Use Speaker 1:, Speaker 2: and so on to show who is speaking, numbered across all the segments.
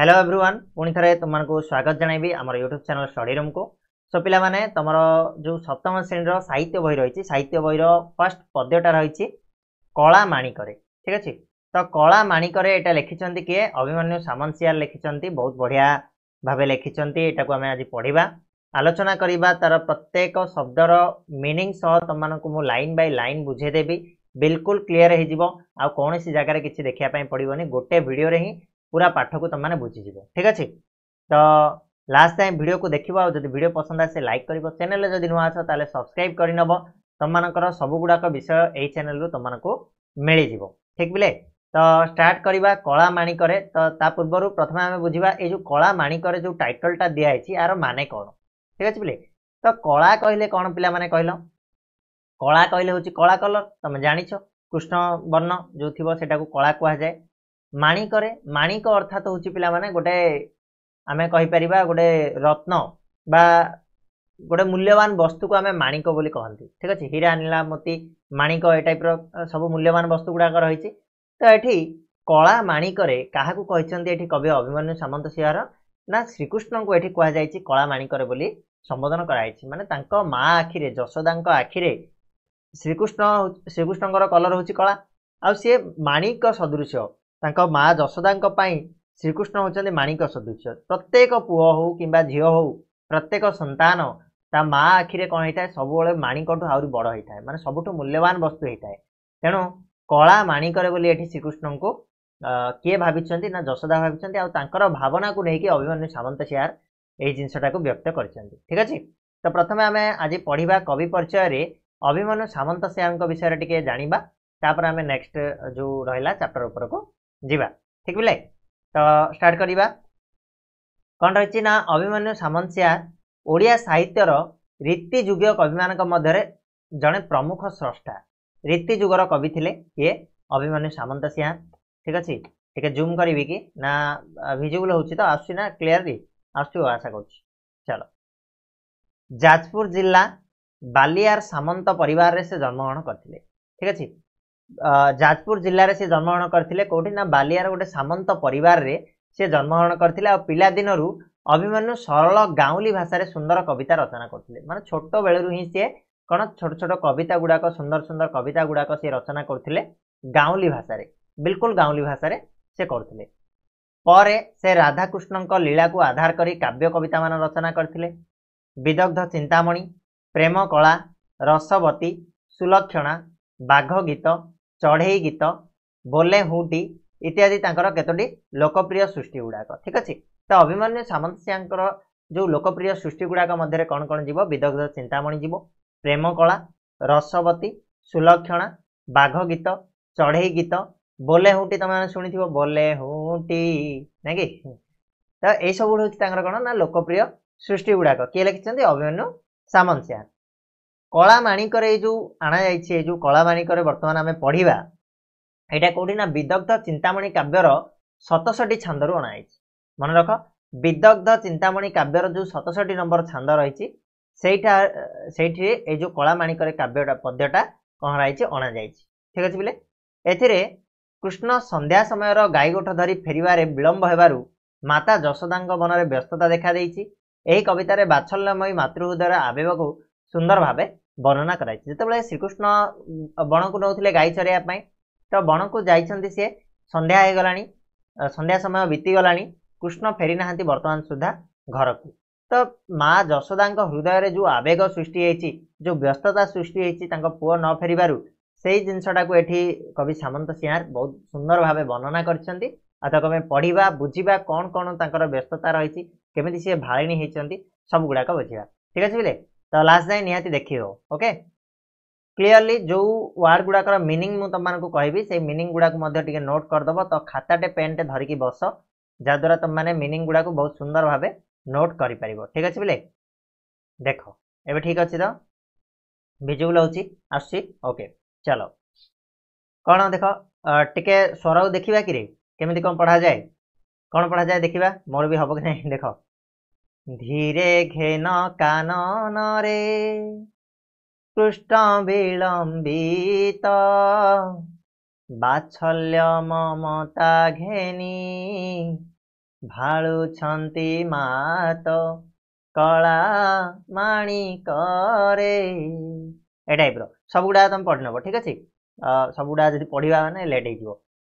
Speaker 1: hello everyone ପୁଣି ଥରେ ତୁମମାନଙ୍କୁ ସ୍ୱାଗତ ଜଣାଇବି ଆମର ୟୁଟ୍ୟୁବ୍ ଚ୍ୟାନେଲ୍ ଷ୍ଟଡି ରୁମ୍କୁ ସୋ ପିଲାମାନେ ତୁମର ଯେଉଁ ସପ୍ତମ ଶ୍ରେଣୀର ସାହିତ୍ୟ ବହି ରହିଛି ସାହିତ୍ୟ ବହିର ଫାର୍ଷ୍ଟ ପଦ୍ୟଟା ରହିଛି କଳା ମାଣିକରେ ଠିକ୍ ଅଛି ତ କଳା ମାଣିକରେ ଏଇଟା ଲେଖିଛନ୍ତି କିଏ ଅଭିମନ୍ୟୁ ସାମନ୍ସିଆର ଲେଖିଛନ୍ତି ବହୁତ ବଢ଼ିଆ ଭାବେ ଲେଖିଛନ୍ତି ଏଇଟାକୁ ଆମେ ଆଜି ପଢ଼ିବା ଆଲୋଚନା କରିବା ତା'ର ପ୍ରତ୍ୟେକ ଶବ୍ଦର ମିନିଂ ସହ ତୁମମାନଙ୍କୁ ମୁଁ ଲାଇନ୍ ବାଇ ଲାଇନ୍ ବୁଝେଇଦେବି ବିଲକୁଲ କ୍ଲିଅର ହେଇଯିବ ଆଉ କୌଣସି ଜାଗାରେ କିଛି ଦେଖିବା ପାଇଁ ପଡ଼ିବନି ଗୋଟେ ଭିଡ଼ିଓରେ ହିଁ ପୁରା ପାଠକୁ ତୁମମାନେ ବୁଝିଯିବ ଠିକ୍ ଅଛି ତ ଲାଷ୍ଟ ଟାଇମ୍ ଭିଡ଼ିଓକୁ ଦେଖିବ ଆଉ ଯଦି ଭିଡ଼ିଓ ପସନ୍ଦ ଆସେ ଲାଇକ୍ କରିବ ଚ୍ୟାନେଲରେ ଯଦି ନୂଆ ଅଛ ତାହେଲେ ସବସ୍କ୍ରାଇବ୍ କରିନେବ ତୁମମାନଙ୍କର ସବୁଗୁଡ଼ାକ ବିଷୟ ଏହି ଚ୍ୟାନେଲରୁ ତୁମମାନଙ୍କୁ ମିଳିଯିବ ଠିକ୍ ବିଲେ ତ ଷ୍ଟାର୍ଟ କରିବା କଳା ମାଣିକରେ ତ ତା ପୂର୍ବରୁ ପ୍ରଥମେ ଆମେ ବୁଝିବା ଏଇ ଯେଉଁ କଳା ମାଣିକରେ ଯେଉଁ ଟାଇଟଲ୍ଟା ଦିଆହେଇଛି ଆର ମାନେ କ'ଣ ଠିକ୍ ଅଛି ବୋଲେ ତ କଳା କହିଲେ କ'ଣ ପିଲାମାନେ କହିଲ କଳା କହିଲେ ହେଉଛି କଳା କଲର୍ ତୁମେ ଜାଣିଛ କୃଷ୍ଣ ବର୍ଣ୍ଣ ଯେଉଁ ଥିବ ସେଇଟାକୁ କଳା କୁହାଯାଏ ମାଣିକରେ ମାଣିକ ଅର୍ଥାତ ହେଉଛି ପିଲାମାନେ ଗୋଟେ ଆମେ କହିପାରିବା ଗୋଟେ ରତ୍ନ ବା ଗୋଟେ ମୂଲ୍ୟବାନ ବସ୍ତୁକୁ ଆମେ ମାଣିକ ବୋଲି କହନ୍ତି ଠିକ ଅଛି ହୀରା ନୀଳାମତି ମାଣିକ ଏ ଟାଇପ୍ର ସବୁ ମୂଲ୍ୟବାନ ବସ୍ତୁ ଗୁଡ଼ାକ ରହିଛି ତ ଏଠି କଳା ମାଣିକରେ କାହାକୁ କହିଛନ୍ତି ଏଠି କବି ଅଭିମନ୍ୟୁ ସାମନ୍ତ ସିଂହର ନା ଶ୍ରୀକୃଷ୍ଣଙ୍କୁ ଏଠି କୁହାଯାଇଛି କଳା ମାଣିକରେ ବୋଲି ସମ୍ବୋଧନ କରାଯାଇଛି ମାନେ ତାଙ୍କ ମା ଆଖିରେ ଯଶୋଦାଙ୍କ ଆଖିରେ ଶ୍ରୀକୃଷ୍ଣ ଶ୍ରୀକୃଷ୍ଣଙ୍କର କଲର୍ ହେଉଛି କଳା ଆଉ ସିଏ ମାଣିକ ସଦୃଶ ତାଙ୍କ ମା ଯଶୋଦାଙ୍କ ପାଇଁ ଶ୍ରୀକୃଷ୍ଣ ହେଉଛନ୍ତି ମାଣିକ ସଦୃଶ୍ୟ ପ୍ରତ୍ୟେକ ପୁଅ ହଉ କିମ୍ବା ଝିଅ ହଉ ପ୍ରତ୍ୟେକ ସନ୍ତାନ ତା ମାଆ ଆଖିରେ କ'ଣ ହେଇଥାଏ ସବୁବେଳେ ମାଣିକଠୁ ଆହୁରି ବଡ଼ ହେଇଥାଏ ମାନେ ସବୁଠୁ ମୂଲ୍ୟବାନ ବସ୍ତୁ ହେଇଥାଏ ତେଣୁ କଳା ମାଣିକରେ ବୋଲି ଏଠି ଶ୍ରୀକୃଷ୍ଣଙ୍କୁ କିଏ ଭାବିଛନ୍ତି ନା ଯଶୋଦା ଭାବିଛନ୍ତି ଆଉ ତାଙ୍କର ଭାବନାକୁ ନେଇକି ଅଭିମନ୍ୟୁ ସାମନ୍ତ ସାମନ୍ତସିଆର ଏହି ଜିନିଷଟାକୁ ବ୍ୟକ୍ତ କରିଛନ୍ତି ଠିକ୍ ଅଛି ତ ପ୍ରଥମେ ଆମେ ଆଜି ପଢ଼ିବା କବି ପରିଚୟରେ ଅଭିମନ୍ୟୁ ସାମନ୍ତ ସାମନ୍ତସିଆରଙ୍କ ବିଷୟରେ ଟିକେ ଜାଣିବା ତାପରେ ଆମେ ନେକ୍ସଟ ଯେଉଁ ରହିଲା ଚାପ୍ଟର ଉପରକୁ ଯିବା ଠିକ୍ ବୋଲେ ତ ଷ୍ଟାର୍ଟ କରିବା କ'ଣ ରହିଛି ନା ଅଭିମନ୍ୟୁ ସାମନ୍ତସିଆ ଓଡ଼ିଆ ସାହିତ୍ୟର ରୀତିଯୁଗୀୟ କବିମାନଙ୍କ ମଧ୍ୟରେ ଜଣେ ପ୍ରମୁଖ ସ୍ରଷ୍ଟା ରୀତିଯୁଗର କବି ଥିଲେ କିଏ ଅଭିମନ୍ୟୁ ସାମନ୍ତସିଂହା ଠିକ୍ ଅଛି ଟିକେ ଜୁମ୍ କରିବି କି ନା ଭିଜିବୁଲ୍ ହେଉଛି ତ ଆସୁଛି ନା କ୍ଲିୟରଲି ଆସୁଥିବ ଆଶା କରୁଛି ଚାଲ ଯାଜପୁର ଜିଲ୍ଲା ବାଲିଆର ସାମନ୍ତ ପରିବାରରେ ସେ ଜନ୍ମଗ୍ରହଣ କରିଥିଲେ ঠিক আছে ଯାଜପୁର ଜିଲ୍ଲାରେ ସେ ଜନ୍ମଗ୍ରହଣ କରିଥିଲେ କେଉଁଠି ନା ବାଲିଆର ଗୋଟେ ସାମନ୍ତ ପରିବାରରେ ସେ ଜନ୍ମଗ୍ରହଣ କରିଥିଲେ ଆଉ ପିଲାଦିନରୁ ଅଭିମନ୍ୟୁ ସରଳ ଗାଉଁଲି ଭାଷାରେ ସୁନ୍ଦର କବିତା ରଚନା କରୁଥିଲେ ମାନେ ଛୋଟ ବେଳରୁ ହିଁ ସିଏ କ'ଣ ଛୋଟ ଛୋଟ କବିତା ଗୁଡ଼ାକ ସୁନ୍ଦର ସୁନ୍ଦର କବିତା ଗୁଡ଼ାକ ସିଏ ରଚନା କରୁଥିଲେ ଗାଉଁଲି ଭାଷାରେ ବିଲକୁଲ ଗାଉଁଲି ଭାଷାରେ ସେ କରୁଥିଲେ ପରେ ସେ ରାଧାକୃଷ୍ଣଙ୍କ ଲୀଳାକୁ ଆଧାର କରି କାବ୍ୟ କବିତାମାନ ରଚନା କରିଥିଲେ ବିଦଗ୍ଧ ଚିନ୍ତାମଣି ପ୍ରେମ କଳା ରସବତୀ ସୁଲକ୍ଷଣା ବାଘ ଗୀତ ଚଢ଼େଇ ଗୀତ ବୋଲେ ହୁଁଟି ଇତ୍ୟାଦି ତାଙ୍କର କେତୋଟି ଲୋକପ୍ରିୟ ସୃଷ୍ଟି ଗୁଡ଼ାକ ଠିକ ଅଛି ତ ଅଭିମନ୍ୟୁ ସାମନ୍ତସିଂହଙ୍କର ଯେଉଁ ଲୋକପ୍ରିୟ ସୃଷ୍ଟି ଗୁଡ଼ାକ ମଧ୍ୟରେ କ'ଣ କ'ଣ ଯିବ ବିଦଗ୍ଧ ଚିନ୍ତାମଣି ଯିବ ପ୍ରେମ କଳା ରସବତୀ ସୁଲକ୍ଷଣା ବାଘ ଗୀତ ଚଢ଼େଇ ଗୀତ ବୋଲେ ହୁଁଟି ତମେମାନେ ଶୁଣିଥିବ ବୋଲେ ହୁଁଟି ନା କି ତ ଏଇସବୁ ହେଉଛି ତାଙ୍କର କ'ଣ ନା ଲୋକପ୍ରିୟ ସୃଷ୍ଟି ଗୁଡ଼ାକ କିଏ ଲେଖିଛନ୍ତି ଅଭିମନ୍ୟୁ ସାମନ୍ତସିଂହ କଳାମାଣିକରେ ଏଇ ଯେଉଁ ଅଣାଯାଇଛି ଏଇ ଯେଉଁ କଳାମାଣିକରେ ବର୍ତ୍ତମାନ ଆମେ ପଢ଼ିବା ଏଇଟା କେଉଁଠି ନା ବିଦଗ୍ଧ ଚିନ୍ତାମଣି କାବ୍ୟର ସତଷଠି ଛାନ୍ଦରୁ ଅଣାଯାଇଛି ମନେ ରଖ ବିଦଗ୍ଧ ଚିନ୍ତାମଣି କାବ୍ୟର ଯେଉଁ ସତଷଠି ନମ୍ବର ଛାନ୍ଦ ରହିଛି ସେଇଟା ସେଇଠି ଏଇ ଯେଉଁ କଳାମାଣିକରେ କାବ୍ୟଟା ପଦ୍ୟଟା କହରାଇଛି ଅଣାଯାଇଛି ଠିକ୍ ଅଛି ବୋଲେ ଏଥିରେ କୃଷ୍ଣ ସନ୍ଧ୍ୟା ସମୟର ଗାଈଗୋଠ ଧରି ଫେରିବାରେ ବିଳମ୍ବ ହେବାରୁ ମାତା ଯଶୋଦାଙ୍କ ମନରେ ବ୍ୟସ୍ତତା ଦେଖାଦେଇଛି ଏହି କବିତାରେ ବାତ୍ସଲ୍ୟମୟୀ ମାତୃହୃଦୟର ଆବେଗକୁ ସୁନ୍ଦର ଭାବେ ବର୍ଣ୍ଣନା କରାଯାଇଛି ଯେତେବେଳେ ଶ୍ରୀକୃଷ୍ଣ ବଣକୁ ନେଉଥିଲେ ଗାଈ ଚରାଇବା ପାଇଁ ତ ବଣକୁ ଯାଇଛନ୍ତି ସିଏ ସନ୍ଧ୍ୟା ହେଇଗଲାଣି ସନ୍ଧ୍ୟା ସମୟ ବିତିଗଲାଣି କୃଷ୍ଣ ଫେରିନାହାନ୍ତି ବର୍ତ୍ତମାନ ସୁଦ୍ଧା ଘରକୁ ତ ମା ଯଶୋଦାଙ୍କ ହୃଦୟରେ ଯେଉଁ ଆବେଗ ସୃଷ୍ଟି ହେଇଛି ଯେଉଁ ବ୍ୟସ୍ତତା ସୃଷ୍ଟି ହେଇଛି ତାଙ୍କ ପୁଅ ନ ଫେରିବାରୁ ସେଇ ଜିନିଷଟାକୁ ଏଠି କବି ସାମନ୍ତ ସିଂହାର ବହୁତ ସୁନ୍ଦର ଭାବେ ବର୍ଣ୍ଣନା କରିଛନ୍ତି ଆଉ ତାକୁ ଆମେ ପଢ଼ିବା ବୁଝିବା କ'ଣ କ'ଣ ତାଙ୍କର ବ୍ୟସ୍ତତା ରହିଛି କେମିତି ସିଏ ଭାଳିଣୀ ହେଇଛନ୍ତି ସବୁଗୁଡ଼ାକ ବୁଝିବା ଠିକ୍ ଅଛି ବିଲେ તલાશ જાય નિહાતી દેખિબ ઓકે ક્ଲିୟରଲି ଯେଉଁ ୱାର୍ଡ଼ ଗୁଡ଼ାକର ମିନିଂ ମୁଁ ତୁମମାନଙ୍କୁ କହିବି ସେଇ ମିନିଂ ଗୁଡ଼ାକୁ ମଧ୍ୟ ଟିକେ ନୋଟ୍ କରିଦେବ ତ ଖାତାଟେ ପେନ୍ଟେ ଧରିକି ବସ ଯାହାଦ୍ୱାରା ତୁମମାନେ ମିନିଂ ଗୁଡ଼ାକୁ ବହୁତ ସୁନ୍ଦର ଭାବେ ନୋଟ୍ କରିପାରିବ ଠିକ୍ ଅଛି ବୋଲେ ଦେଖ ଏବେ ଠିକ୍ ଅଛି ତ ଭିଜିବୁଲ୍ ହେଉଛି ଆସୁଛି ଓକେ ଚାଲ କ'ଣ ଦେଖ ଟିକେ ସ୍ୱରକୁ ଦେଖିବା କିରେ କେମିତି କ'ଣ ପଢ଼ାଯାଏ କ'ଣ ପଢ଼ାଯାଏ ଦେଖିବା ମୋର ବି ହେବ କି ନାହିଁ ଦେଖ ଧୀରେ ଘେନ କାନନରେ କୃଷ୍ଣ ବିଳମ୍ବିତ ବାଛଲ୍ୟ ମମତା ଘେନି ଭାଳୁଛନ୍ତି ମାତ କଳା ମାଣିକରେ ଏ ଟାଇପ୍ର ସବୁଗୁଡ଼ା ତମେ ପଢ଼ିନବ ଠିକ୍ ଅଛି ସବୁଗୁଡ଼ା ଯଦି ପଢ଼ିବା ମାନେ ଲେଟ୍ ହେଇଯିବ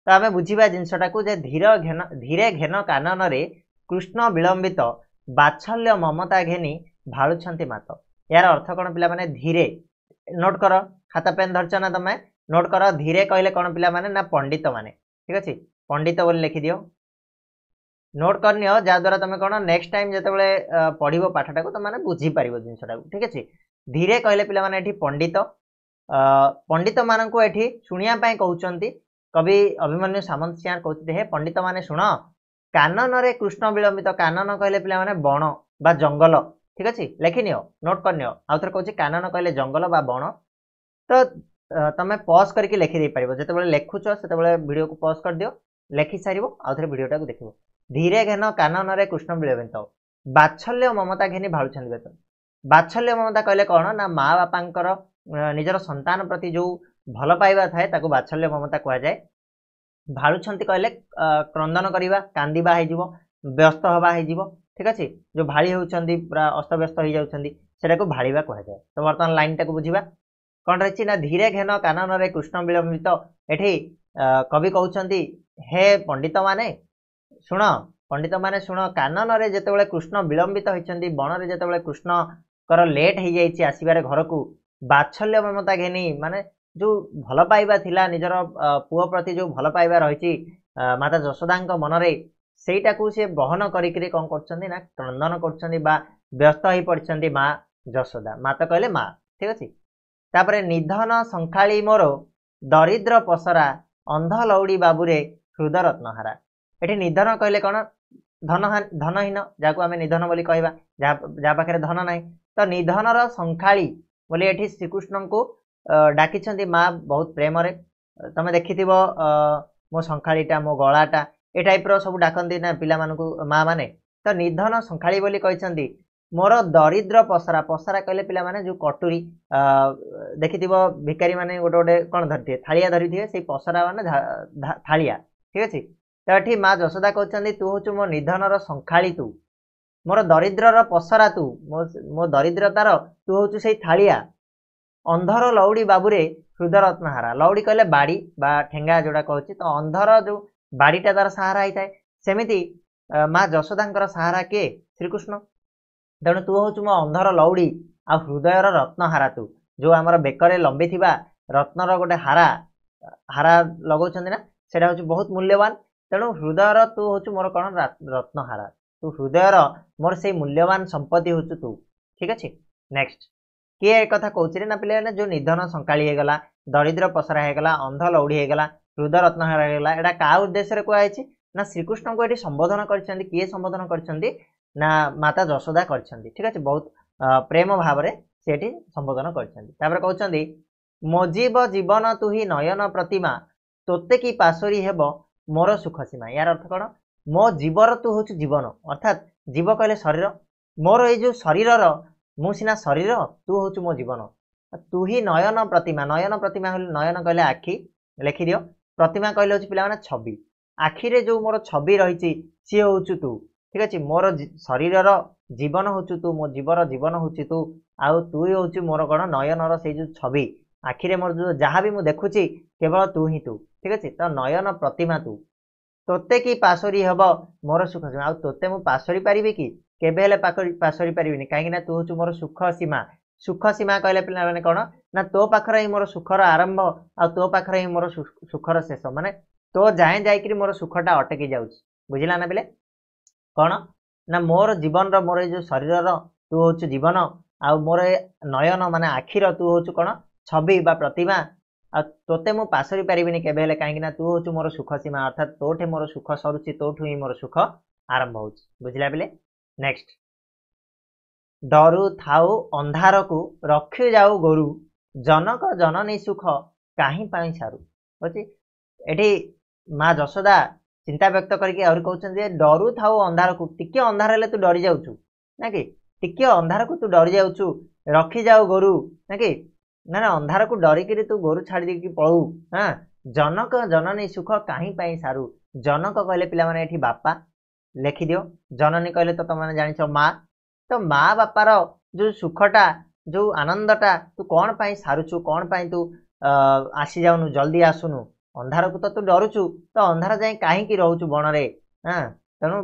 Speaker 1: ତ ଆମେ ବୁଝିବା ଜିନିଷଟାକୁ ଯେ ଧୀର ଘେନ ଧୀରେ ଘେନ କାନନରେ କୃଷ୍ଣ ବିଳମ୍ବିତ মাত ମମତା ଘେନି ଭାଳୁଛନ୍ତି ମାତ ଏହାର ଅର୍ଥ କ'ଣ ପିଲାମାନେ ଧୀରେ পেন କର না ପେନ୍ নোট কর ତମେ কহিলে କର ଧୀରେ କହିଲେ କ'ଣ ପିଲାମାନେ ନା ঠিক ଠିକ୍ ଅଛି ପଣ୍ଡିତ ବୋଲି ଲେଖିଦିଅ নোট করে নিও যাদ্বারা তুমি কোণ নেক্সট টাইম যেতবে পড়ব পাঠটাকে তোমাকে বুঝিপার জিনিসটা ঠিক আছে ধীরে কহিলে পিলা মানে এটি পণ্ডিত পণ্ডিত মানুষ এটি শুণিয়া কুমার কবি অভিমন্যু সামন্ত সিয়ার কুমার হে পণ্ডিত মানে শুণ କାନନରେ କୃଷ୍ଣ ବିଳମ୍ବିତ କାନନ କହିଲେ ପିଲାମାନେ ବଣ ବା ଜଙ୍ଗଲ ଠିକ ଅଛି ଲେଖି ନିଅ ନୋଟ୍ କରିନିଅ ଆଉ ଥରେ କହୁଛି କାନନ କହିଲେ ଜଙ୍ଗଲ ବା ବଣ ତ ତମେ ପଜ୍ କରିକି ଲେଖି ଦେଇପାରିବ ଯେତେବେଳେ ଲେଖୁଛ ସେତେବେଳେ ଭିଡ଼ିଓକୁ ପଜ୍ କରିଦିଅ ଲେଖିସାରିବ ଆଉ ଥରେ ଭିଡ଼ିଓଟାକୁ ଦେଖିବ ଧୀରେ ଘେନ କାନନରେ କୃଷ୍ଣ ବିଳମ୍ବିତ ବାଛଲ୍ୟ ମମତା ଘେନି ଭାଳୁଛନ୍ତି ବେତ ବାଛଲ୍ୟ ମମତା କହିଲେ କ'ଣ ନା ମା ବାପାଙ୍କର ନିଜର ସନ୍ତାନ ପ୍ରତି ଯେଉଁ ଭଲ ପାଇବା ଥାଏ ତାକୁ ବାଛଲ୍ୟ ମମତା କୁହାଯାଏ ଭାରୁଛନ୍ତି କହିଲେ କ୍ରନ୍ଦନ କରିବା କାନ୍ଦିବା ହେଇଯିବ ବ୍ୟସ୍ତ ହେବା ହେଇଯିବ ଠିକ୍ ଅଛି ଯେଉଁ ଭାଳି ହେଉଛନ୍ତି ପୁରା ଅସ୍ତବ୍ୟସ୍ତ ହେଇଯାଉଛନ୍ତି ସେଟାକୁ ଭାଳିବା କୁହାଯାଏ ତ ବର୍ତ୍ତମାନ ଲାଇନ୍ଟାକୁ ବୁଝିବା କ'ଣ ରହିଛି ନା ଧୀରେ ଘେନ କାନନରେ କୃଷ୍ଣ ବିଳମ୍ବିତ ଏଠି କବି କହୁଛନ୍ତି ହେ ପଣ୍ଡିତମାନେ ଶୁଣ ପଣ୍ଡିତମାନେ ଶୁଣ କାନନରେ ଯେତେବେଳେ କୃଷ୍ଣ ବିଳମ୍ବିତ ହୋଇଛନ୍ତି ବଣରେ ଯେତେବେଳେ କୃଷ୍ଣଙ୍କର ଲେଟ୍ ହେଇଯାଇଛି ଆସିବାରେ ଘରକୁ ବାତ୍ସଲ୍ୟ ମମତା ଘେନି ମାନେ ଯେଉଁ ଭଲ ପାଇବା ଥିଲା ନିଜର ପୁଅ ପ୍ରତି ଯେଉଁ ଭଲ ପାଇବା ରହିଛି ମାତା ଯଶୋଦାଙ୍କ ମନରେ ସେଇଟାକୁ ସେ ବହନ କରିକିରି କ'ଣ କରୁଛନ୍ତି ନା କ୍ରନ୍ଦନ କରୁଛନ୍ତି ବା ବ୍ୟସ୍ତ ହେଇ ପଡ଼ିଛନ୍ତି ମା ଯଶୋଦା ମା ତ କହିଲେ ମା ଠିକ ଅଛି ତାପରେ ନିଧନ ସଂଖାଳି ମୋର ଦରିଦ୍ର ପସରା ଅନ୍ଧ ଲଉଡ଼ି ବାବୁରେ ହୃଦରତ୍ନହାରା ଏଠି ନିଧନ କହିଲେ କ'ଣ ଧନ ଧନହୀନ ଯାହାକୁ ଆମେ ନିଧନ ବୋଲି କହିବା ଯାହା ଯାହା ପାଖରେ ଧନ ନାହିଁ ତ ନିଧନର ସଂଖାଳି ବୋଲି ଏଠି ଶ୍ରୀକୃଷ୍ଣଙ୍କୁ ଡାକିଛନ୍ତି ମା ବହୁତ ପ୍ରେମରେ ତମେ ଦେଖିଥିବ ମୋ ଶଙ୍ଖାଳିଟା ମୋ ଗଳାଟା ଏ ଟାଇପ୍ର ସବୁ ଡାକନ୍ତି ନା ପିଲାମାନଙ୍କୁ ମା ମାନେ ତ ନିଧନ ଶଙ୍ଖାଳି ବୋଲି କହିଛନ୍ତି ମୋର ଦରିଦ୍ର ପସରା ପସରା କହିଲେ ପିଲାମାନେ ଯେଉଁ କଟୁରୀ ଦେଖିଥିବ ଭିକାରୀମାନେ ଗୋଟେ ଗୋଟେ କ'ଣ ଧରିଥିବେ ଥାଳିଆ ଧରିଥିବେ ସେଇ ପସରା ମାନେ ଥାଳିଆ ଠିକ୍ ଅଛି ତ ଏଠି ମା ଯଶୋଦା କହୁଛନ୍ତି ତୁ ହେଉଛୁ ମୋ ନିଧନର ଶଙ୍ଖାଳି ତୁ ମୋର ଦରିଦ୍ରର ପସରା ତୁ ମୋ ମୋ ଦରିଦ୍ରତାର ତୁ ହେଉଛୁ ସେଇ ଥାଳିଆ ଅନ୍ଧର ଲଉଡ଼ି ବାବୁରେ ହୃଦରତ୍ନ ହାରା ଲଉଡ଼ି କହିଲେ ବାଡ଼ି ବା ଠେଙ୍ଗା ଯେଉଁଟା କହୁଛି ତ ଅନ୍ଧର ଯେଉଁ ବାଡ଼ିଟା ତାର ସାହାରା ହେଇଥାଏ ସେମିତି ମା ଯଶୋଦାଙ୍କର ସାହାରା କିଏ ଶ୍ରୀକୃଷ୍ଣ ତେଣୁ ତୁ ହଉଛୁ ମୋ ଅନ୍ଧର ଲଉଡ଼ି ଆଉ ହୃଦୟର ରତ୍ନ ହାରା ତୁ ଯେଉଁ ଆମର ବେକରେ ଲମ୍ବି ଥିବା ରତ୍ନର ଗୋଟେ ହାରା ହାରା ଲଗଉଛନ୍ତି ନା ସେଇଟା ହଉଛି ବହୁତ ମୂଲ୍ୟବାନ ତେଣୁ ହୃଦୟର ତୁ ହଉଛୁ ମୋର କ'ଣ ରତ୍ନହାରା ତୁ ହୃଦୟର ମୋର ସେଇ ମୂଲ୍ୟବାନ ସମ୍ପତ୍ତି ହଉଛୁ ତୁ ଠିକ ଅଛି ନେକ୍ସଟ କିଏ କଥା କହୁଛି ନା ପିଲାମାନେ ଯେଉଁ ନିଧନ ସଂକାଳି ହେଇଗଲା ଦରିଦ୍ର ପସରା ହେଇଗଲା ଅନ୍ଧ ଲଉଡ଼ି ହେଇଗଲା ରୁଦରତ୍ନ ହେଇଗଲା ଏଇଟା କାହା ଉଦ୍ଦେଶ୍ୟରେ କୁହାଯାଇଛି ନା ଶ୍ରୀକୃଷ୍ଣଙ୍କୁ ଏଠି ସମ୍ବୋଧନ କରିଛନ୍ତି କିଏ ସମ୍ବୋଧନ କରିଛନ୍ତି ନା ମାତା ଯଶୋଦା କରିଛନ୍ତି ଠିକ ଅଛି ବହୁତ ପ୍ରେମ ଭାବରେ ସେଠି ସମ୍ବୋଧନ କରିଛନ୍ତି ତାପରେ କହୁଛନ୍ତି ମୋ ଜୀବ ଜୀବନ ତୁ ହିଁ ନୟନ ପ୍ରତିମା ତୋତେ କି ପାସୋରୀ ହେବ ମୋର ସୁଖ ସୀମା ୟାର ଅର୍ଥ କ'ଣ ମୋ ଜୀବର ତୁ ହେଉଛୁ ଜୀବନ ଅର୍ଥାତ୍ ଜୀବ କହିଲେ ଶରୀର ମୋର ଏଇ ଯେଉଁ ଶରୀରର ମୁଁ ସିନା ଶରୀର ତୁ ହଉଛୁ ମୋ ଜୀବନ ତୁ ହିଁ ନୟନ ପ୍ରତିମା ନୟନ ପ୍ରତିମା ହେଲେ ନୟନ କହିଲେ ଆଖି ଲେଖିଦିଅ ପ୍ରତିମା କହିଲେ ହଉଛି ପିଲାମାନେ ଛବି ଆଖିରେ ଯେଉଁ ମୋର ଛବି ରହିଛି ସିଏ ହେଉଛୁ ତୁ ଠିକ ଅଛି ମୋର ଶରୀରର ଜୀବନ ହେଉଛୁ ତୁ ମୋ ଜୀବର ଜୀବନ ହେଉଛି ତୁ ଆଉ ତୁ ହେଉଛୁ ମୋର କ'ଣ ନୟନର ସେଇ ଯେଉଁ ଛବି ଆଖିରେ ମୋର ଯେଉଁ ଯାହା ବି ମୁଁ ଦେଖୁଛି କେବଳ ତୁ ହିଁ ତୁ ଠିକ ଅଛି ତ ନୟନ ପ୍ରତିମା ତୁ ତୋତେ କି ପାସୋରି ହେବ ମୋର ସୁଖ ଆଉ ତୋତେ ମୁଁ ପାସୋରି ପାରିବି କି କେବେ ହେଲେ ପାସରି ପାରିବିନି କାହିଁକି ନା ତୁ ହେଉଛୁ ମୋର ସୁଖ ସୀମା ସୁଖ ସୀମା କହିଲେ ପିଲାମାନେ କ'ଣ ନା ତୋ ପାଖରେ ହିଁ ମୋର ସୁଖର ଆରମ୍ଭ ଆଉ ତୋ ପାଖରେ ହିଁ ମୋର ସୁଖର ଶେଷ ମାନେ ତୋ ଯାଏଁ ଯାଇକିରି ମୋର ସୁଖଟା ଅଟକି ଯାଉଛି ବୁଝିଲା ନା ପିଲେ କ'ଣ ନା ମୋର ଜୀବନର ମୋର ଏଇ ଯେଉଁ ଶରୀରର ତୁ ହେଉଛୁ ଜୀବନ ଆଉ ମୋର ଏ ନୟନ ମାନେ ଆଖିର ତୁ ହେଉଛୁ କ'ଣ ଛବି ବା ପ୍ରତିମା ଆଉ ତୋତେ ମୁଁ ପାସରି ପାରିବିନି କେବେ ହେଲେ କାହିଁକି ନା ତୁ ହେଉଛୁ ମୋର ସୁଖ ସୀମା ଅର୍ଥାତ୍ ତୋଠି ମୋର ସୁଖ ସରୁଛି ତୋଠୁ ହିଁ ମୋର ସୁଖ ଆରମ୍ଭ ହେଉଛି ବୁଝିଲା ପିଲେ ନେକ୍ସଟ ଡରୁ ଥାଉ ଅନ୍ଧାରକୁ ରଖି ଯାଉ ଗୋରୁ ଜନକ ଜନନୀ ସୁଖ କାହିଁ ପାଇଁ ସାରୁ ବୁଝି ଏଠି ମା ଯଶୋଦା ଚିନ୍ତା ବ୍ୟକ୍ତ କରିକି ଆହୁରି କହୁଛନ୍ତି ଯେ ଡରୁ ଥାଉ ଅନ୍ଧାରକୁ ଟିକିଏ ଅନ୍ଧାର ହେଲେ ତୁ ଡରି ଯାଉଛୁ ନା କି ଟିକିଏ ଅନ୍ଧାରକୁ ତୁ ଡରି ଯାଉଛୁ ରଖିଯାଉ ଗୋରୁ ନା କି ନା ନା ଅନ୍ଧାରକୁ ଡରିକିରି ତୁ ଗୋରୁ ଛାଡ଼ି ଦେଇକି ପଳଉ ହଁ ଜନକ ଜନନୀ ସୁଖ କାହିଁ ପାଇଁ ସାରୁ ଜନକ କହିଲେ ପିଲାମାନେ ଏଠି ବାପା ଲେଖିଦିଅ ଜନନୀ କହିଲେ ତ ତମେମାନେ ଜାଣିଛ ମା ତ ମା ବାପାର ଯେଉଁ ସୁଖଟା ଯେଉଁ ଆନନ୍ଦଟା ତୁ କ'ଣ ପାଇଁ ସାରୁଛୁ କ'ଣ ପାଇଁ ତୁ ଆସିଯାଉନୁ ଜଲ୍ଦି ଆସୁନୁ ଅନ୍ଧାରକୁ ତ ତୁ ଡରୁଛୁ ତ ଅନ୍ଧାର ଯାଇ କାହିଁକି ରହୁଛୁ ବଣରେ ହଁ ତେଣୁ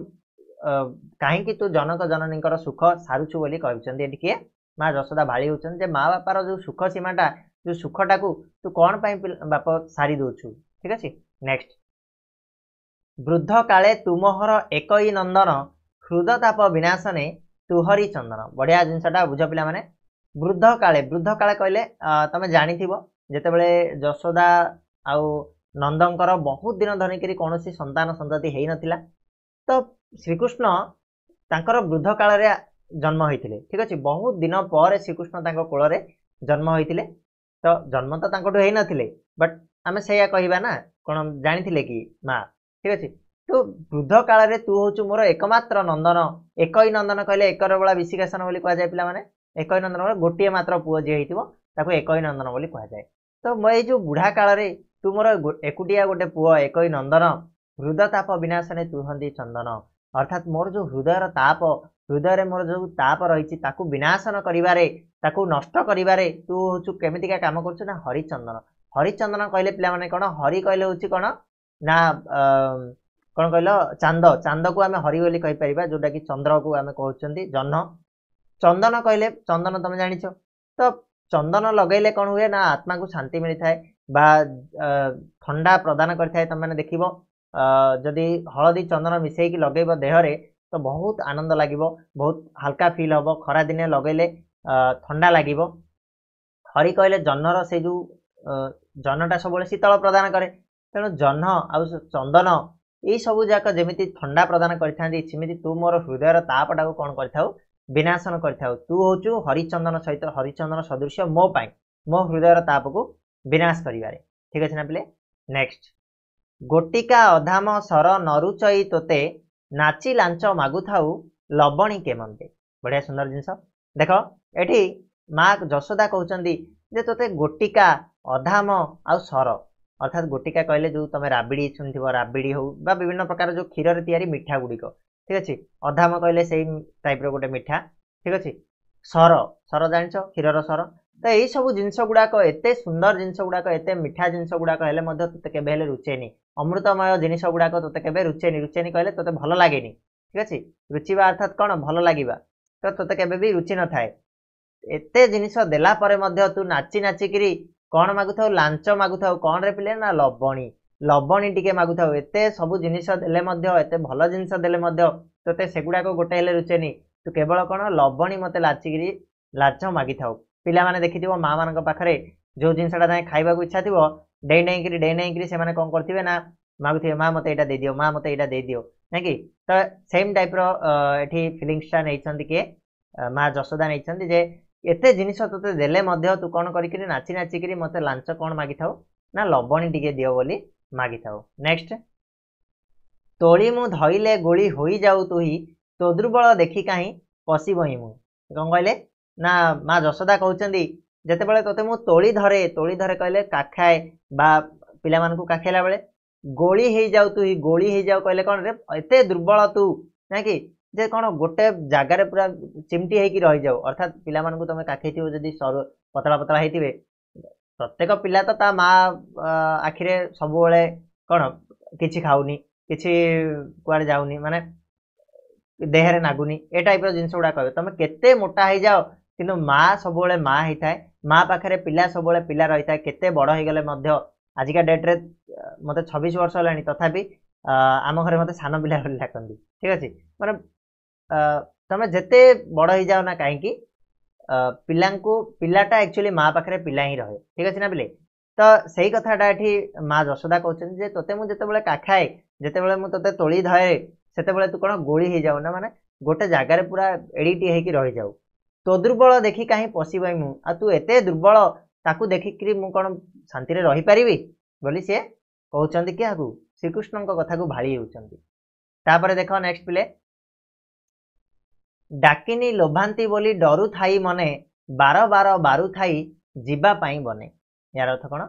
Speaker 1: କାହିଁକି ତୁ ଜନକ ଜନନୀଙ୍କର ସୁଖ ସାରୁଛୁ ବୋଲି କହିଛନ୍ତି ଏଠି କିଏ ମା ଯଶୋଦା ଭାଳି ହେଉଛନ୍ତି ଯେ ମା ବାପାର ଯେଉଁ ସୁଖ ସୀମାଟା ଯେଉଁ ସୁଖଟାକୁ ତୁ କ'ଣ ପାଇଁ ବାପ ସାରି ଦେଉଛୁ ଠିକ ଅଛି ନେକ୍ସଟ ବୃଦ୍ଧ କାଳେ ତୁମହର ଏକଇ ନନ୍ଦନ ହୃଦତାପ ବିନାଶନେ ତୁହରି ଚନ୍ଦନ ବଢ଼ିଆ ଜିନିଷଟା ବୁଝ ପିଲାମାନେ ବୃଦ୍ଧ କାଳେ ବୃଦ୍ଧ କାଳେ କହିଲେ ତମେ ଜାଣିଥିବ ଯେତେବେଳେ ଯଶୋଦା ଆଉ ନନ୍ଦଙ୍କର ବହୁତ ଦିନ ଧରିକିରି କୌଣସି ସନ୍ତାନ ସନ୍ତତି ହେଇନଥିଲା ତ ଶ୍ରୀକୃଷ୍ଣ ତାଙ୍କର ବୃଦ୍ଧ କାଳରେ ଜନ୍ମ ହୋଇଥିଲେ ଠିକ୍ ଅଛି ବହୁତ ଦିନ ପରେ ଶ୍ରୀକୃଷ୍ଣ ତାଙ୍କ କୂଳରେ ଜନ୍ମ ହୋଇଥିଲେ ତ ଜନ୍ମ ତ ତାଙ୍କଠୁ ହେଇନଥିଲେ ବଟ୍ ଆମେ ସେଇଆ କହିବା ନା କ'ଣ ଜାଣିଥିଲେ କି ମା' ଠିକ ଅଛି ତୁ ବୃଦ୍ଧ କାଳରେ ତୁ ହଉଛୁ ମୋର ଏକମାତ୍ର ନନ୍ଦନ ଏକଇ ନନ୍ଦନ କହିଲେ ଏକର ବେଳା ବିଶିକାସନ ବୋଲି କୁହାଯାଏ ପିଲାମାନେ ଏକଇ ନନ୍ଦନ ବେଳେ ଗୋଟିଏ ମାତ୍ର ପୁଅ ଯିଏ ହେଇଥିବ ତାକୁ ଏକଇ ନନ୍ଦନ ବୋଲି କୁହାଯାଏ ତ ମୋ ଏଇ ଯେଉଁ ବୁଢା କାଳରେ ତୁ ମୋର ଏକୁଟିଆ ଗୋଟେ ପୁଅ ଏକଇ ନନ୍ଦନ ହୃଦ ତାପ ବିନାଶନେ ତୁହନ୍ତି ଚନ୍ଦନ ଅର୍ଥାତ୍ ମୋର ଯେଉଁ ହୃଦୟର ତାପ ହୃଦୟରେ ମୋର ଯେଉଁ ତାପ ରହିଛି ତାକୁ ବିନାଶନ କରିବାରେ ତାକୁ ନଷ୍ଟ କରିବାରେ ତୁ ହେଉଛୁ କେମିତିକା କାମ କରୁଛୁ ନା ହରିଚନ୍ଦନ ହରିଚନ୍ଦନ କହିଲେ ପିଲାମାନେ କ'ଣ ହରି କହିଲେ ହେଉଛି କ'ଣ ନା କ'ଣ କହିଲ ଚାନ୍ଦ ଚାନ୍ଦକୁ ଆମେ ହରି ବୋଲି କହିପାରିବା ଯେଉଁଟାକି ଚନ୍ଦ୍ରକୁ ଆମେ କହୁଛନ୍ତି ଜହ୍ନ ଚନ୍ଦନ କହିଲେ ଚନ୍ଦନ ତମେ ଜାଣିଛ ତ ଚନ୍ଦନ ଲଗାଇଲେ କ'ଣ ହୁଏ ନା ଆତ୍ମାକୁ ଶାନ୍ତି ମିଳିଥାଏ ବା ଥଣ୍ଡା ପ୍ରଦାନ କରିଥାଏ ତମେମାନେ ଦେଖିବ ଯଦି ହଳଦୀ ଚନ୍ଦନ ମିଶାଇକି ଲଗେଇବ ଦେହରେ ତ ବହୁତ ଆନନ୍ଦ ଲାଗିବ ବହୁତ ହାଲକା ଫିଲ୍ ହେବ ଖରାଦିନେ ଲଗେଇଲେ ଥଣ୍ଡା ଲାଗିବ ହରି କହିଲେ ଜହ୍ନର ସେ ଯେଉଁ ଜହ୍ନଟା ସବୁବେଳେ ଶୀତଳ ପ୍ରଦାନ କରେ ତେଣୁ ଜହ୍ନ ଆଉ ଚନ୍ଦନ ଏଇ ସବୁ ଯାକ ଯେମିତି ଥଣ୍ଡା ପ୍ରଦାନ କରିଥାନ୍ତି ସେମିତି ତୁ ମୋର ହୃଦୟର ତାପଟାକୁ କ'ଣ କରିଥାଉ ବିନାଶନ କରିଥାଉ ତୁ ହେଉଛୁ ହରିଚନ୍ଦନ ସହିତ ହରିଚନ୍ଦନ ସଦୃଶ ମୋ ପାଇଁ ମୋ ହୃଦୟର ତାପକୁ ବିନାଶ କରିବାରେ ଠିକ ଅଛି ନା ପିଲେ ନେକ୍ସଟ ଗୋଟିକା ଅଧାମ ସର ନରୁଚଇ ତୋତେ ନାଚି ଲାଞ୍ଚ ମାଗୁଥାଉ ଲବଣୀ କେମନ୍ତେ ବଢ଼ିଆ ସୁନ୍ଦର ଜିନିଷ ଦେଖ ଏଠି ମା ଯଶୋଦା କହୁଛନ୍ତି ଯେ ତୋତେ ଗୋଟିକା ଅଧାମ ଆଉ ସର ଅର୍ଥାତ୍ ଗୋଟିକା କହିଲେ ଯେଉଁ ତମେ ରାବିଡ଼ି ଶୁଣିଥିବ ରାବିଡ଼ି ହଉ ବା ବିଭିନ୍ନ ପ୍ରକାର ଯେଉଁ କ୍ଷୀରରେ ତିଆରି ମିଠା ଗୁଡ଼ିକ ଠିକ ଅଛି ଅଧାମ କହିଲେ ସେଇ ଟାଇପ୍ର ଗୋଟେ ମିଠା ଠିକ ଅଛି ସର ସର ଜାଣିଛ କ୍ଷୀରର ସର ତ ଏଇସବୁ ଜିନିଷ ଗୁଡ଼ାକ ଏତେ ସୁନ୍ଦର ଜିନିଷ ଗୁଡ଼ାକ ଏତେ ମିଠା ଜିନିଷ ଗୁଡ଼ାକ ହେଲେ ମଧ୍ୟ ତୋତେ କେବେ ହେଲେ ରୁଚେନି ଅମୃତମୟ ଜିନିଷ ଗୁଡ଼ାକ ତୋତେ କେବେ ରୁଚେନି ରୁଚେନି କହିଲେ ତୋତେ ଭଲ ଲାଗେନି ଠିକ ଅଛି ରୁଚିବା ଅର୍ଥାତ୍ କ'ଣ ଭଲ ଲାଗିବା ତ ତୋତେ କେବେ ବି ରୁଚି ନଥାଏ ଏତେ ଜିନିଷ ଦେଲା ପରେ ମଧ୍ୟ ତୁ ନାଚି ନାଚିକିରି କ'ଣ ମାଗୁଥାଉ ଲାଞ୍ଚ ମାଗୁଥାଉ କ'ଣରେ ପିଲେ ନା ଲବଣୀ ଲବଣୀ ଟିକେ ମାଗୁଥାଉ ଏତେ ସବୁ ଜିନିଷ ଦେଲେ ମଧ୍ୟ ଏତେ ଭଲ ଜିନିଷ ଦେଲେ ମଧ୍ୟ ତୋତେ ସେଗୁଡ଼ାକ ଗୋଟେ ହେଲେ ରୁଚେନି ତୁ କେବଳ କ'ଣ ଲବଣୀ ମୋତେ ଲାଚିକିରି ଲାଞ୍ଚ ମାଗିଥାଉ ପିଲାମାନେ ଦେଖିଥିବ ମାଆମାନଙ୍କ ପାଖରେ ଯେଉଁ ଜିନିଷଟା ତାଙ୍କେ ଖାଇବାକୁ ଇଚ୍ଛା ଥିବ ଡେଇଁ ଡେଇଁକିରି ଡେଇଁ ଡେଇଁକିରି ସେମାନେ କ'ଣ କରିଥିବେ ନା ମାଗୁଥିବେ ମା ମୋତେ ଏଇଟା ଦେଇଦିଅ ମା ମୋତେ ଏଇଟା ଦେଇଦିଅ ନାଇଁକି ତ ସେମ୍ ଟାଇପ୍ର ଏଠି ଫିଲିଙ୍ଗସଟା ନେଇଛନ୍ତି କିଏ ମା ଯଶୋଦା ନେଇଛନ୍ତି ଯେ ଏତେ ଜିନିଷ ତୋତେ ଦେଲେ ମଧ୍ୟ ତୁ କ'ଣ କରିକିରି ନାଚି ନାଚିକିରି ମୋତେ ଲାଞ୍ଚ କ'ଣ ମାଗିଥାଉ ନା ଲବଣୀ ଟିକେ ଦିଅ ବୋଲି ମାଗିଥାଉ ନେକ୍ସଟ ତୋଳି ମୁଁ ଧଇଲେ ଗୁଳି ହୋଇଯାଉ ତୁହି ତୋ ଦୁର୍ବଳ ଦେଖି କାହିଁ ପଶିବହିଁ ମୁଁ କ'ଣ କହିଲେ ନା ମା ଯଶୋଦା କହୁଛନ୍ତି ଯେତେବେଳେ ତୋତେ ମୁଁ ତୋଳି ଧରେ ତୋଳି ଧରେ କହିଲେ କାଖାଏ ବା ପିଲାମାନଙ୍କୁ କାଖେଇଲା ବେଳେ ଗୋଳି ହେଇଯାଉ ତୁ ଗୋଳି ହେଇଯାଉ କହିଲେ କ'ଣ ରେ ଏତେ ଦୁର୍ବଳ ତୁ ନାଇଁ କି ଯେ କ'ଣ ଗୋଟେ ଜାଗାରେ ପୁରା ଚିମଟି ହେଇକି ରହିଯାଉ ଅର୍ଥାତ୍ ପିଲାମାନଙ୍କୁ ତମେ କାଖେଇଥିବ ଯଦି ସରୁ ପତଳା ପତଳା ହେଇଥିବେ ପ୍ରତ୍ୟେକ ପିଲା ତ ତା ମା ଆଖିରେ ସବୁବେଳେ କ'ଣ କିଛି ଖାଉନି କିଛି କୁଆଡ଼େ ଯାଉନି ମାନେ ଦେହରେ ନାଗୁନି ଏ ଟାଇପ୍ର ଜିନିଷ ଗୁଡ଼ା କହିବେ ତମେ କେତେ ମୋଟା ହେଇଯାଅ କିନ୍ତୁ ମା ସବୁବେଳେ ମା ହେଇଥାଏ ମା ପାଖରେ ପିଲା ସବୁବେଳେ ପିଲା ରହିଥାଏ କେତେ ବଡ଼ ହେଇଗଲେ ମଧ୍ୟ ଆଜିକା ଡେଟ୍ରେ ମୋତେ ଛବିଶ ବର୍ଷ ହେଲାଣି ତଥାପି ଆମ ଘରେ ମୋତେ ସାନ ପିଲା ବୋଲି ଡାକନ୍ତି ଠିକ୍ ଅଛି ମାନେ ତମେ ଯେତେ ବଡ଼ ହେଇଯାଅ ନା କାହିଁକି ପିଲାଙ୍କୁ ପିଲାଟା ଆକ୍ଚୁଆଲି ମା ପାଖରେ ପିଲା ହିଁ ରହେ ଠିକ ଅଛି ନା ପିଲେ ତ ସେଇ କଥାଟା ଏଠି ମା ଯଶୋଦା କହୁଛନ୍ତି ଯେ ତୋତେ ମୁଁ ଯେତେବେଳେ କାଖାଏ ଯେତେବେଳେ ମୁଁ ତୋତେ ତୋଳି ଧରେ ସେତେବେଳେ ତୁ କ'ଣ ଗୋଳି ହେଇଯାଉ ନା ମାନେ ଗୋଟେ ଜାଗାରେ ପୁରା ଏଡ଼ିଟି ହେଇକି ରହିଯାଉ ତୋ ଦୁର୍ବଳ ଦେଖି କାହିଁ ପଶିବାଇ ମୁଁ ଆଉ ତୁ ଏତେ ଦୁର୍ବଳ ତାକୁ ଦେଖିକିରି ମୁଁ କ'ଣ ଶାନ୍ତିରେ ରହିପାରିବି ବୋଲି ସିଏ କହୁଛନ୍ତି କି ଆକୁ ଶ୍ରୀକୃଷ୍ଣଙ୍କ କଥାକୁ ଭାଳି ହେଉଛନ୍ତି ତାପରେ ଦେଖ ନେକ୍ସଟ ପିଲେ ଡାକିନୀ ଲୋଭାନ୍ତି ବୋଲି ଡରୁଥାଇ ମନେ ବାର ବାର ବାରୁଥାଇ ଯିବା ପାଇଁ ବନେ ଏହାର ଅର୍ଥ କ'ଣ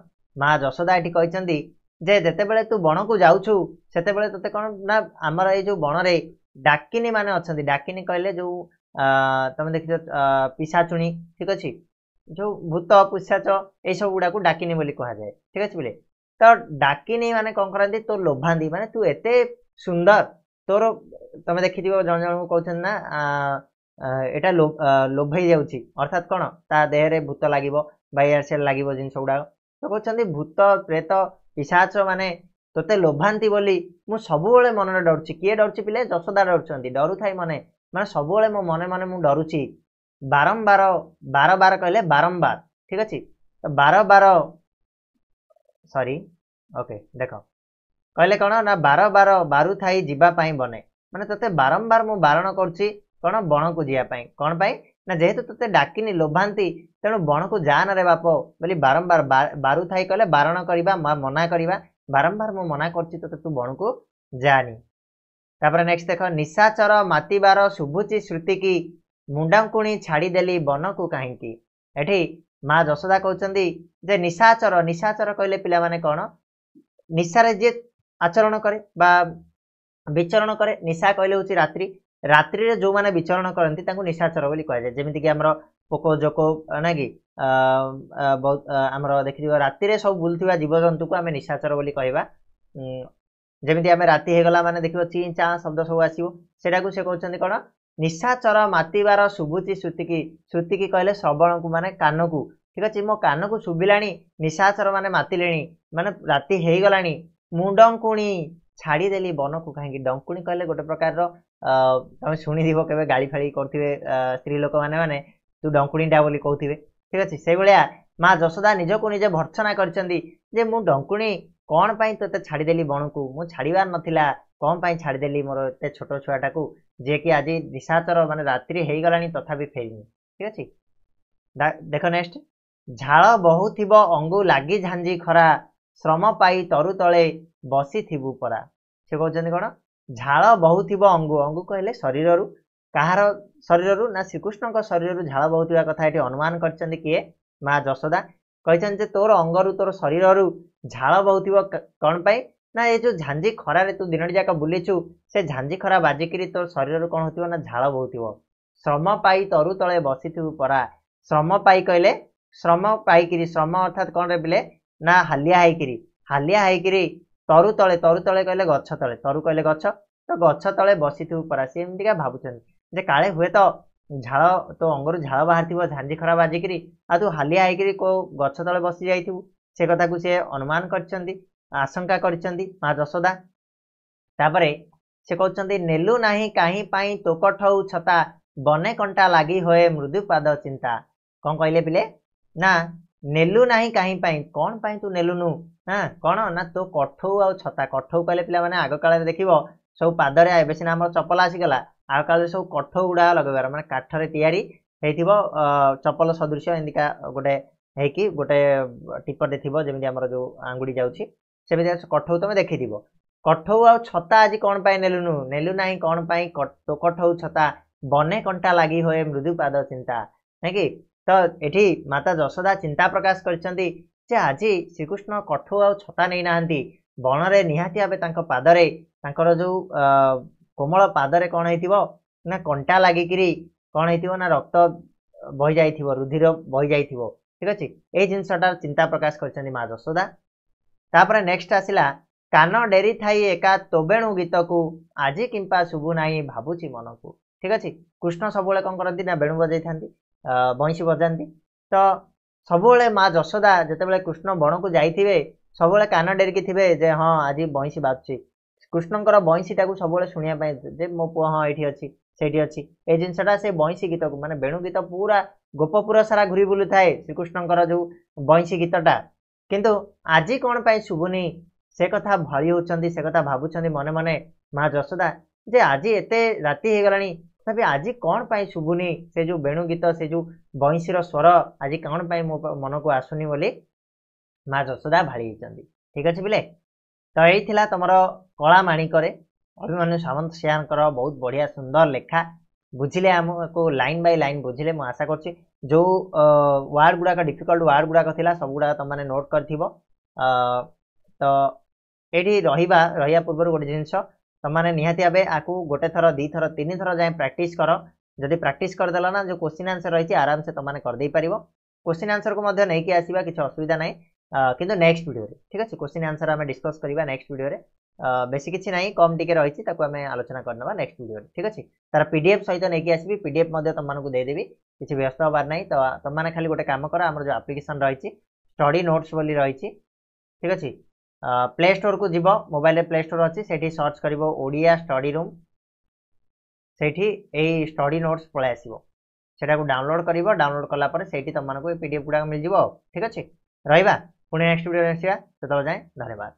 Speaker 1: ମା ଯଶୋଦା ଏଠି କହିଛନ୍ତି ଯେ ଯେତେବେଳେ ତୁ ବଣକୁ ଯାଉଛୁ ସେତେବେଳେ ତତେ କ'ଣ ନା ଆମର ଏଇ ଯୋଉ ବଣରେ ଡାକିନୀ ମାନେ ଅଛନ୍ତି ଡାକିନୀ କହିଲେ ଯୋଉ ତମେ ଦେଖିଛ ପିସାଚୁଣି ଠିକ ଅଛି ଯୋଉ ଭୂତ ପିଶାଚ ଏଇସବୁ ଗୁଡାକୁ ଡାକିନୀ ବୋଲି କୁହାଯାଏ ଠିକ ଅଛି ବୋଲେ ତ ଡାକିନୀ ମାନେ କ'ଣ କରନ୍ତି ତୋ ଲୋଭାନ୍ତି ମାନେ ତୁ ଏତେ ସୁନ୍ଦର ତୋର ତମେ ଦେଖିଥିବ ଜଣ ଜଣଙ୍କୁ କହୁଛନ୍ତି ନା ଏଇଟା ଲୋଭେଇ ଯାଉଛି ଅର୍ଥାତ କ'ଣ ତା ଦେହରେ ଭୂତ ଲାଗିବ ବା ଇଆଡ଼େ ସିଆଡ଼େ ଲାଗିବ ଜିନିଷ ଗୁଡ଼ାକ ତ କହୁଛନ୍ତି ଭୂତ ପ୍ରେତ ପିଶାଚ ମାନେ ତୋତେ ଲୋଭାନ୍ତି ବୋଲି ମୁଁ ସବୁବେଳେ ମନରେ ଡରୁଛି କିଏ ଡରୁଛି ପିଲେ ଯଶୋଦା ଡରୁଛନ୍ତି ଡରୁଥାଏ ମନେ ମାନେ ସବୁବେଳେ ମୋ ମନେ ମନେ ମୁଁ ଡରୁଛି ବାରମ୍ବାର ବାର ବାର କହିଲେ ବାରମ୍ବାର ଠିକ ଅଛି ତ ବାର ବାର ସରି ଓକେ ଦେଖ କହିଲେ କ'ଣ ନା ବାର ବାର ବାରୁ ଥାଇ ଯିବା ପାଇଁ ବନେ ମାନେ ତତେ ବାରମ୍ବାର ମୁଁ ବାରଣ କରୁଛି କ'ଣ ବଣକୁ ଯିବା ପାଇଁ କ'ଣ ପାଇଁ ନା ଯେହେତୁ ତତେ ଡାକିନି ଲୋଭାନ୍ତି ତେଣୁ ବଣକୁ ଯା ନରେ ବାପ ବୋଲି ବାରମ୍ବାର ବାରୁ ଥାଇ କହିଲେ ବାରଣ କରିବା ମନା କରିବା ବାରମ୍ବାର ମୁଁ ମନା କରୁଛି ତତେ ତୁ ବଣକୁ ଯାନି ତାପରେ ନେକ୍ସଟ ଦେଖ ନିଶାଚର ମାତିବାର ଶୁଭୁଛି ଶ୍ରୁତି କି ମୁଣ୍ଡାଙ୍କୁଣି ଛାଡ଼ିଦେଲି ବନକୁ କାହିଁକି ଏଠି ମା ଯଶୋଦା କହୁଛନ୍ତି ଯେ ନିଶାଚର ନିଶାଚର କହିଲେ ପିଲାମାନେ କ'ଣ ନିଶାରେ ଯିଏ ଆଚରଣ କରେ ବା ବିଚରଣ କରେ ନିଶା କହିଲେ ହେଉଛି ରାତ୍ରି ରାତ୍ରିରେ ଯେଉଁମାନେ ବିଚରଣ କରନ୍ତି ତାଙ୍କୁ ନିଶାଚର ବୋଲି କୁହାଯାଏ ଯେମିତିକି ଆମର ପୋକ ଜୋକ ନା କି ଆମର ଦେଖିଥିବା ରାତିରେ ସବୁ ବୁଲୁଥିବା ଜୀବଜନ୍ତୁକୁ ଆମେ ନିଶାଚର ବୋଲି କହିବା ଯେମିତି ଆମେ ରାତି ହେଇଗଲା ମାନେ ଦେଖିବ ଚିଁ ଚା ଶବ୍ଦ ସବୁ ଆସିବ ସେଟାକୁ ସେ କହୁଛନ୍ତି କ'ଣ ନିଶାଚର ମାତିବାର ଶୁଭୁଛି ଶ୍ରୁତିକି ଶ୍ରୁତିକି କହିଲେ ଶ୍ରବଣକୁ ମାନେ କାନକୁ ଠିକ ଅଛି ମୋ କାନକୁ ଶୁଭିଲାଣି ନିଶାଚର ମାନେ ମାତିଲେଣି ମାନେ ରାତି ହେଇଗଲାଣି ମୁଁ ଡଙ୍କୁଣି ଛାଡ଼ିଦେଲି ବନକୁ କାହିଁକି ଡଙ୍କୁଣି କହିଲେ ଗୋଟେ ପ୍ରକାରର ତମେ ଶୁଣିଥିବ କେବେ ଗାଳି ଫାଳି କରୁଥିବେ ସ୍ତ୍ରୀ ଲୋକମାନେ ମାନେ ତୁ ଡଙ୍କୁଣିଟା ବୋଲି କହୁଥିବେ ଠିକ ଅଛି ସେଇଭଳିଆ ମା ଯଶୋଦା ନିଜକୁ ନିଜେ ଭର୍ତ୍ସନା କରିଛନ୍ତି ଯେ ମୁଁ ଡଙ୍କୁଣି କ'ଣ ପାଇଁ ତୋତେ ଛାଡ଼ିଦେଲି ବଣକୁ ମୁଁ ଛାଡ଼ିବାର ନଥିଲା କ'ଣ ପାଇଁ ଛାଡ଼ିଦେଲି ମୋର ଏତେ ଛୋଟ ଛୁଆଟାକୁ ଯିଏକି ଆଜି ନିଶାଚର ମାନେ ରାତ୍ରି ହେଇଗଲାଣି ତଥାପି ଫେରିନି ଠିକ ଅଛି ଦେଖ ନେକ୍ସଟ ଝାଳ ବହୁଥିବ ଅଙ୍ଗୁ ଲାଗି ଝାଞ୍ଜି ଖରା ଶ୍ରମ ପାଇ ତରୁ ତଳେ ବସିଥିବୁ ପରା ସେ କହୁଛନ୍ତି କ'ଣ ଝାଳ ବହୁଥିବ ଅଙ୍ଗୁ ଅଙ୍ଗୁ କହିଲେ ଶରୀରରୁ କାହାର ଶରୀରରୁ ନା ଶ୍ରୀକୃଷ୍ଣଙ୍କ ଶରୀରରୁ ଝାଳ ବହୁଥିବା କଥା ଏଠି ଅନୁମାନ କରିଛନ୍ତି କିଏ ମା ଯଶୋଦା କହିଛନ୍ତି ଯେ ତୋର ଅଙ୍ଗରୁ ତୋର ଶରୀରରୁ ଝାଳ ବହୁଥିବ କ'ଣ ପାଇଁ ନା ଏ ଯେଉଁ ଝାଞ୍ଜି ଖରାରେ ତୁ ଦିନଟି ଯାକ ବୁଲିଛୁ ସେ ଝାଞ୍ଜି ଖରା ବାଜିକିରି ତୋର ଶରୀରରୁ କ'ଣ ହେଉଥିବ ନା ଝାଳ ବହୁଥିବ ଶ୍ରମ ପାଇ ତରୁ ତଳେ ବସିଥିବୁ ପରା ଶ୍ରମ ପାଇ କହିଲେ ଶ୍ରମ ପାଇକିରି ଶ୍ରମ ଅର୍ଥାତ୍ କ'ଣ ରେ ବିଲେ ନା ହାଲିଆ ହେଇକିରି ହାଲିଆ ହେଇକିରି ତରୁ ତଳେ ତରୁ ତଳେ କହିଲେ ଗଛ ତଳେ ତରୁ କହିଲେ ଗଛ ତ ଗଛ ତଳେ ବସିଥିବୁ ପରା ସିଏ ଏମିତିକା ଭାବୁଛନ୍ତି ଯେ କାଳେ ହୁଏ ତ ଝାଳ ତୋ ଅଙ୍ଗରୁ ଝାଳ ବାହାରିଥିବ ଝାଞ୍ଜି ଖରା ବାଜିକିରି ଆଉ ତୁ ହାଲିଆ ହେଇକିରି କେଉଁ ଗଛ ତଳେ ବସି ଯାଇଥିବୁ ସେ କଥାକୁ ସେ ଅନୁମାନ କରିଛନ୍ତି ଆଶଙ୍କା କରିଛନ୍ତି ମା ଯଶୋଦା ତାପରେ ସେ କହୁଛନ୍ତି ନେଲୁ ନାହିଁ କାହିଁ ପାଇଁ ତୋକଠ ଛତା ବନେ କଣ୍ଟା ଲାଗି ହୁଏ ମୃଦୁ ପାଦ ଚିନ୍ତା କ'ଣ କହିଲେ ପିଲେ ନା ନେଲୁ ନାହିଁ କାହିଁ ପାଇଁ କ'ଣ ପାଇଁ ତୁ ନେଲୁନୁ ହଁ କ'ଣ ନା ତୋ କଠଉ ଆଉ ଛତା କଠଉ କହିଲେ ପିଲାମାନେ ଆଗ କାଳରେ ଦେଖିବ ସବୁ ପାଦରେ ଏବେ ସିନା ଆମର ଚପଲ ଆସିଗଲା ଆଗ କାଳରେ ସବୁ କଠଉ ଗୁଡ଼ା ଲଗେଇବାର ମାନେ କାଠରେ ତିଆରି ହେଇଥିବ ଚପଲ ସଦୃଶ ଏମିତିକା ଗୋଟେ ହେଇକି ଗୋଟେ ଟିପଟେ ଥିବ ଯେମିତି ଆମର ଯେଉଁ ଆଙ୍ଗୁଡ଼ି ଯାଉଛି ସେମିତି କଠଉ ତମେ ଦେଖିଥିବ କଠଉ ଆଉ ଛତା ଆଜି କ'ଣ ପାଇଁ ନେଲୁନୁ ନେଲୁ ନାହିଁ କ'ଣ ପାଇଁ ତୋ କଠଉ ଛତା ବନେ କଣ୍ଟା ଲାଗି ହୁଏ ମୃଦୁ ପାଦ ଚିନ୍ତା ନାଇଁ କି ତ ଏଠି ମାତା ଯଶୋଦା ଚିନ୍ତା ପ୍ରକାଶ କରିଛନ୍ତି ଯେ ଆଜି ଶ୍ରୀକୃଷ୍ଣ କଠୁ ଆଉ ଛତା ନେଇନାହାନ୍ତି ବଣରେ ନିହାତି ଭାବେ ତାଙ୍କ ପାଦରେ ତାଙ୍କର ଯୋଉ କୋମଳ ପାଦରେ କ'ଣ ହେଇଥିବ ନା କଣ୍ଟା ଲାଗିକିରି କ'ଣ ହେଇଥିବ ନା ରକ୍ତ ବହିଯାଇଥିବ ରୁଧିର ବହିଯାଇଥିବ ଠିକ ଅଛି ଏଇ ଜିନିଷଟା ଚିନ୍ତା ପ୍ରକାଶ କରିଛନ୍ତି ମା ଯଶୋଦା ତାପରେ ନେକ୍ସଟ ଆସିଲା କାନ ଡେରି ଥାଇ ଏକା ତୋବେଣୁ ଗୀତକୁ ଆଜି କିମ୍ବା ଶୁଭୁ ନାହିଁ ଭାବୁଛି ମନକୁ ଠିକ ଅଛି କୃଷ୍ଣ ସବୁବେଳେ କ'ଣ କରନ୍ତି ନା ବେଣୁ ବଜାଇଥାନ୍ତି ବଇଁଶୀ ବଜାନ୍ତି ତ ସବୁବେଳେ ମା ଯଶୋଦା ଯେତେବେଳେ କୃଷ୍ଣ ବଣକୁ ଯାଇଥିବେ ସବୁବେଳେ କାନ ଡେରିକି ଥିବେ ଯେ ହଁ ଆଜି ବଇଁଶୀ ବାଜୁଛି କୃଷ୍ଣଙ୍କର ବଇଁଶୀଟାକୁ ସବୁବେଳେ ଶୁଣିବା ପାଇଁ ଯେ ମୋ ପୁଅ ହଁ ଏଇଠି ଅଛି ସେଇଠି ଅଛି ଏ ଜିନିଷଟା ସେ ବଇଁଶୀ ଗୀତକୁ ମାନେ ବେଣୁ ଗୀତ ପୁରା ଗୋପପୁର ସାରା ଘୁରି ବୁଲୁଥାଏ ଶ୍ରୀକୃଷ୍ଣଙ୍କର ଯେଉଁ ବଇଁଶୀ ଗୀତଟା କିନ୍ତୁ ଆଜି କ'ଣ ପାଇଁ ଶୁଭୁନି ସେ କଥା ଭଳି ହେଉଛନ୍ତି ସେ କଥା ଭାବୁଛନ୍ତି ମନେ ମନେ ମା ଯଶୋଦା ଯେ ଆଜି ଏତେ ରାତି ହେଇଗଲାଣି ତଥାପି ଆଜି କ'ଣ ପାଇଁ ଶୁଭୁନି ସେ ଯେଉଁ ବେଣୁ ଗୀତ ସେ ଯେଉଁ ବଇଁଶୀର ସ୍ୱର ଆଜି କ'ଣ ପାଇଁ ମୋ ମନକୁ ଆସୁନି ବୋଲି ମା ଯଶୋଦା ଭାଳି ହେଇଛନ୍ତି ଠିକ୍ ଅଛି ପିଲେ ତ ଏଇ ଥିଲା ତମର କଳା ମାଣିକରେ ଅଭିମନ୍ୟୁ ସାମନ୍ତ ସେୟାଙ୍କର ବହୁତ ବଢ଼ିଆ ସୁନ୍ଦର ଲେଖା ବୁଝିଲେ ଆମକୁ ଲାଇନ୍ ବାଇ ଲାଇନ୍ ବୁଝିଲେ ମୁଁ ଆଶା କରୁଛି ଯେଉଁ ୱାର୍ଡ଼ ଗୁଡ଼ାକ ଡିଫିକଲ୍ଟ ୱାର୍ଡ଼ ଗୁଡ଼ାକ ଥିଲା ସବୁଗୁଡ଼ାକ ତମମାନେ ନୋଟ୍ କରିଥିବ ତ ଏଇଠି ରହିବା ରହିବା ପୂର୍ବରୁ ଗୋଟେ ଜିନିଷ ତମମାନେ ନିହାତି ଭାବେ ଆକୁ ଗୋଟେ ଥର ଦୁଇ ଥର ତିନି ଥର ଯାଏଁ ପ୍ରାକ୍ଟିସ୍ କର ଯଦି ପ୍ରାକ୍ଟିସ୍ କରିଦେଲ ନା ଯେଉଁ କୋଶ୍ଚିନ୍ ଆନ୍ସର୍ ରହିଛି ଆରାମସେ ତମମାନେ କରିଦେଇପାରିବ କୋଶ୍ଚିନ୍ ଆନ୍ସର୍କୁ ମଧ୍ୟ ନେଇକି ଆସିବା କିଛି ଅସୁବିଧା ନାହିଁ କିନ୍ତୁ ନେକ୍ସଟ ଭିଡ଼ିଓରେ ଠିକ୍ ଅଛି କୋଶ୍ଚିନ୍ ଆନ୍ସର୍ ଆମେ ଡିସ୍କସ୍ କରିବା ନେକ୍ସଟ ଭିଡ଼ିଓରେ ବେଶୀ କିଛି ନାହିଁ କମ୍ ଟିକେ ରହିଛି ତାକୁ ଆମେ ଆଲୋଚନା କରିନେବା ନେକ୍ସଟ ଭିଡ଼ିଓରେ ଠିକ୍ ଅଛି ତାର ପିଡ଼ିଏଫ୍ ସହିତ ନେଇକି ଆସିବି ପିଡ଼ିଏଫ୍ ମଧ୍ୟ ତମମାନଙ୍କୁ ଦେଇଦେବି କିଛି ବ୍ୟସ୍ତ ହେବାର ନାହିଁ ତ ତମମାନେ ଖାଲି ଗୋଟେ କାମ କର ଆମର ଯେଉଁ ଆପ୍ଲିକେସନ୍ ରହିଛି ଷ୍ଟଡ଼ି ନୋଟ୍ସ ବୋଲି ରହିଛି ଠିକ୍ ଅଛି ପ୍ଲେ ଷ୍ଟୋରକୁ ଯିବ ମୋବାଇଲରେ ପ୍ଲେ ଷ୍ଟୋର ଅଛି ସେଠି ସର୍ଚ୍ଚ କରିବ ଓଡ଼ିଆ ଷ୍ଟଡ଼ି ରୁମ୍ ସେଇଠି ଏଇ ଷ୍ଟଡ଼ି ନୋଟ୍ସ ପଳାଇ ଆସିବ ସେଟାକୁ ଡାଉନଲୋଡ଼ କରିବ ଡାଉନଲୋଡ଼ କଲା ପରେ ସେଇଠି ତୁମମାନଙ୍କୁ ଏ ପି ଡି ଏଫ୍ ଗୁଡ଼ାକ ମିଳିଯିବ ଆଉ ଠିକ୍ ଅଛି ରହିବା ପୁଣି ନେକ୍ସଟ ଭିଡ଼ିଓରେ ଆସିବା ସେତେବେଳେ ଯାଏଁ ଧନ୍ୟବାଦ